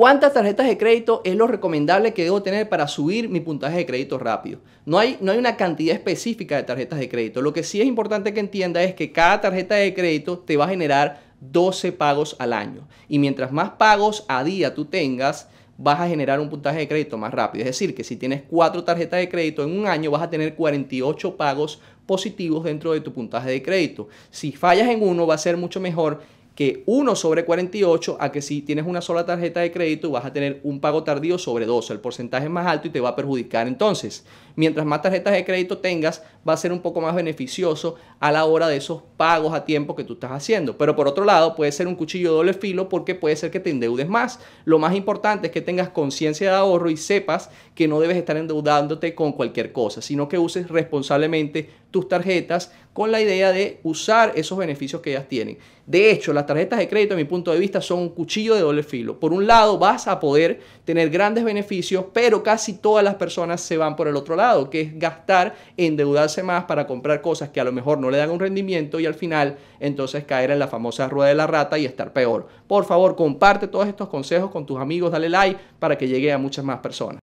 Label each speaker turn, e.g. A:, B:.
A: ¿Cuántas tarjetas de crédito es lo recomendable que debo tener para subir mi puntaje de crédito rápido? No hay, no hay una cantidad específica de tarjetas de crédito. Lo que sí es importante que entienda es que cada tarjeta de crédito te va a generar 12 pagos al año. Y mientras más pagos a día tú tengas, vas a generar un puntaje de crédito más rápido. Es decir, que si tienes cuatro tarjetas de crédito en un año, vas a tener 48 pagos positivos dentro de tu puntaje de crédito. Si fallas en uno, va a ser mucho mejor que 1 sobre 48 a que si tienes una sola tarjeta de crédito vas a tener un pago tardío sobre 12. El porcentaje más alto y te va a perjudicar entonces mientras más tarjetas de crédito tengas, va a ser un poco más beneficioso a la hora de esos pagos a tiempo que tú estás haciendo. Pero por otro lado, puede ser un cuchillo de doble filo porque puede ser que te endeudes más. Lo más importante es que tengas conciencia de ahorro y sepas que no debes estar endeudándote con cualquier cosa, sino que uses responsablemente tus tarjetas con la idea de usar esos beneficios que ellas tienen. De hecho, las tarjetas de crédito, a mi punto de vista, son un cuchillo de doble filo. Por un lado, vas a poder tener grandes beneficios, pero casi todas las personas se van por el otro lado que es gastar, endeudarse más para comprar cosas que a lo mejor no le dan un rendimiento y al final entonces caer en la famosa rueda de la rata y estar peor. Por favor, comparte todos estos consejos con tus amigos, dale like para que llegue a muchas más personas.